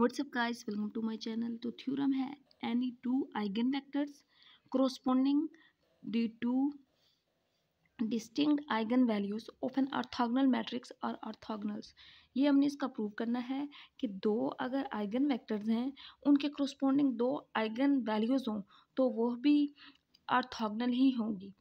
WhatsApp guys welcome to my channel तो theorem है any two eigen vectors corresponding the two distinct eigen values of an orthogonal matrix और orthogonals ये हमने इसका prove करना है कि दो अगर आइगन वेक्टर्स हैं उनके क्रोस्पोंडिंग दो आइगन वैल्यूज़ हों तो वह भी अर्थोगनल ही होंगी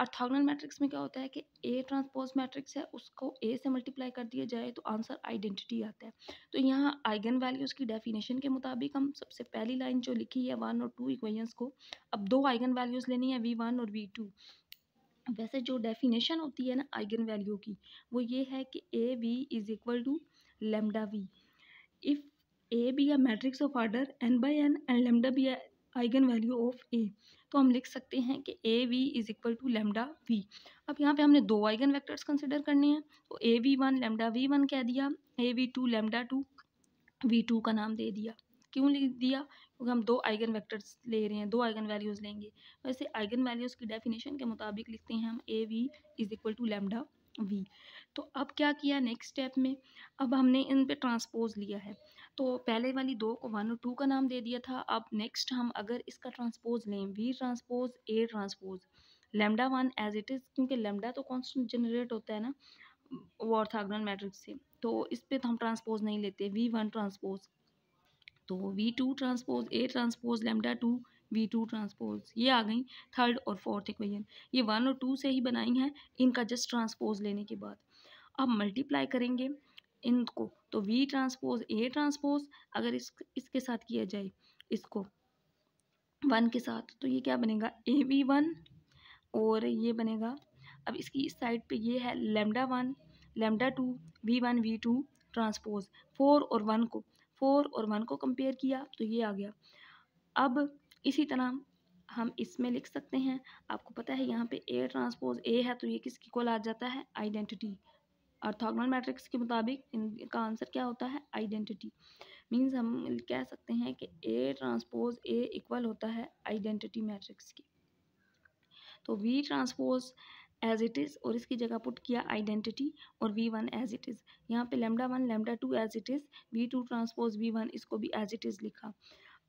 ऑर्थोगोनल मैट्रिक्स में क्या होता है कि ए ट्रांसपोज मैट्रिक्स है उसको ए से मल्टीप्लाई कर दिया जाए तो आंसर आइडेंटिटी आता है तो यहाँ आइगन वैल्यूज़ की डेफिनेशन के मुताबिक हम सबसे पहली लाइन जो लिखी है वन और टू इक्वेशंस को अब दो आइगन वैल्यूज़ लेनी है वी वन और वी टू वैसे जो डेफिनेशन होती है ना आइगन वैल्यू की वो ये है कि A V is equal to lambda V if A be a matrix of order N by N and lambda be eigen value of A तो हम लिख सकते हैं कि A V is equal to lambda V अब यहाँ पे हमने दो आइगन वेक्टर्स कंसिडर करने हैं तो A V one lambda V one कह दिया A V two lambda two V two का नाम दे दिया क्यों लिख दिया क्योंकि हम दो आइगन वैक्टर्स ले रहे हैं दो आइगन वैल्यूज़ लेंगे वैसे आइगन वैल्यूज़ की डेफिनेशन के मुताबिक लिखते हैं हम A V is equal to lambda V तो अब क्या किया नेक्स्ट स्टेप में अब हमने इन पे ट्रांसपोज लिया है तो पहले वाली दो को वन और टू का नाम दे दिया था अब नेक्स्ट हम अगर इसका ट्रांसपोज लें V transpose A transpose lambda one as it is क्योंकि लेमडा तो कॉन्सटेंट जनरेट होता है ना वो ऑर्थागोनल मैट्रिक्स से तो इस पर तो हम ट्रांसपोज नहीं लेते वी वन ट्रांसपोज तो V two transpose A transpose lambda two V two transpose ये आ गई थर्ड और फोर्थ इक्वेशन ये वन और टू से ही बनाई हैं इनका जस्ट ट्रांसपोज लेने के बाद अब मल्टीप्लाई करेंगे इनको तो वी ट्रांसपोज ए ट्रांसपोज अगर इस इसके साथ किया जाए इसको वन के साथ तो ये क्या बनेगा ए वी वन और ये बनेगा अब इसकी इस साइड पे ये है lambda one lambda two V one V two transpose four और वन को फोर और वन को कंपेयर किया तो ये आ गया अब इसी तरह हम इसमें लिख सकते हैं आपको पता है यहाँ पे ए ट्रांसपोज ए है तो ये किसकी को आ जाता है आइडेंटिटी अर्थोगनल मैट्रिक्स के मुताबिक इनका आंसर क्या होता है आइडेंटिटी मींस हम कह सकते हैं कि ए ट्रांसपोज ए इक्वल होता है आइडेंटिटी मैट्रिक्स की तो V transpose as it is और इसकी जगह पुट किया आइडेंटिटी और V one as it is यहाँ पे lambda one lambda two as it is V two transpose V one इसको भी एज इट इज़ लिखा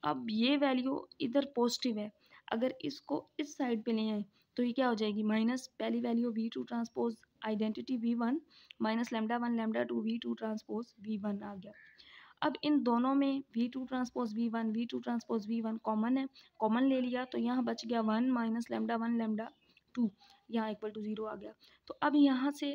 अब ये वैल्यू इधर पॉजिटिव है अगर इसको इस साइड पे ले आए तो ये क्या हो जाएगी माइनस पहली value V two transpose identity V one minus lambda one lambda two V two transpose V one आ गया अब इन दोनों में V two transpose V one V two transpose V one common है कॉमन ले लिया तो यहाँ बच गया one minus lambda one lambda two यहाँ इक्वल टू ज़ीरो आ गया तो अब यहाँ से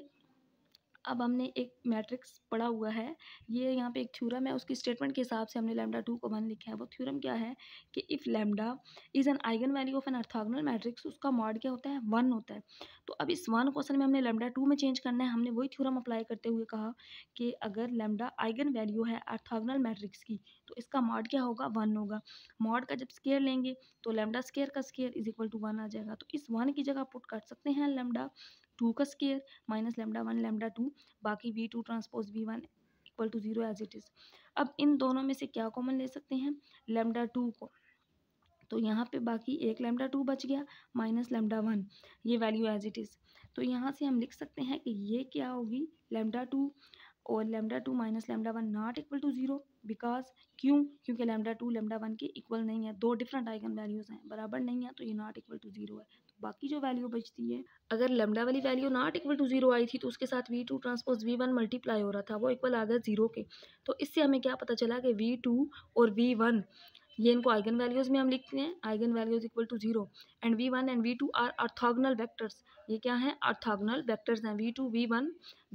अब हमने एक मैट्रिक्स पढ़ा हुआ है ये यहाँ पे एक थ्योरम है उसकी स्टेटमेंट के हिसाब से हमने लैम्डा टू को वन लिखा है वो थ्योरम क्या है कि if lambda is an eigen value of an orthogonal matrix उसका मॉड क्या होता है वन होता है तो अब इस वन क्वेश्चन में हमने लैम्डा टू में चेंज करना है हमने वही थ्योरम अप्लाई करते हुए कहा कि अगर लैम्डा आइगन वैल्यू है अर्थागनल मैट्रिक्स की तो इसका मॉड क्या होगा वन होगा मॉड का जब स्केयर लेंगे तो लेमडा स्केयर का square is equal to one आ जाएगा तो इस वन की जगह पुट कर सकते हैं लेमडा टू का square minus lambda one lambda two बाकी V two transpose V one equal to zero as it is अब इन दोनों में से क्या कॉमन ले सकते हैं लेमडा टू को तो यहाँ पे बाकी एक लेमडा टू बच गया माइनस लेमडा वन ये वैल्यू एज इट इज़ तो यहाँ से हम लिख सकते हैं कि ये क्या होगी लेमडा टू और lambda two minus lambda one not equal to zero because क्यों क्योंकि लेमडा टू लेमडा वन के इक्वल नहीं है दो डिफरेंट आइगन वैल्यूज़ हैं बराबर नहीं है तो ये नॉट इक्वल टू ज़ीरो है बाकी जो वैल्यू बचती है अगर लेमडा वाली value not equal to zero आई थी तो उसके साथ V two transpose V one multiply हो रहा था वो इक्वल आ गया जीरो के तो इससे हमें क्या पता चला कि वी टू और वी वन ये इनको आइगन वैल्यूज़ में हम लिखते हैं eigen values equal to zero and V one and V two are orthogonal vectors ये क्या है अर्थोगनल वैक्टर्स हैं वी टू वी वन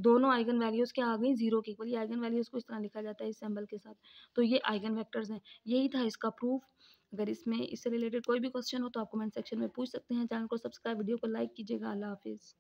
दोनों आइगन वैल्यूज़ क्या आ गई जीरो के इक्वल ये आइगन वैल्यूज़ को इस तरह लिखा जाता है इस सैम्बल के साथ तो ये आइगन वैक्टर्स हैं यही था इसका प्रूफ अगर इसमें इससे रिलेटेड कोई भी क्वेश्चन हो तो आप कमेंट सेक्शन में पूछ सकते हैं चैनल को सब्सक्राइब वीडियो को लाइक कीजिएगा अल्लाह हाफिज़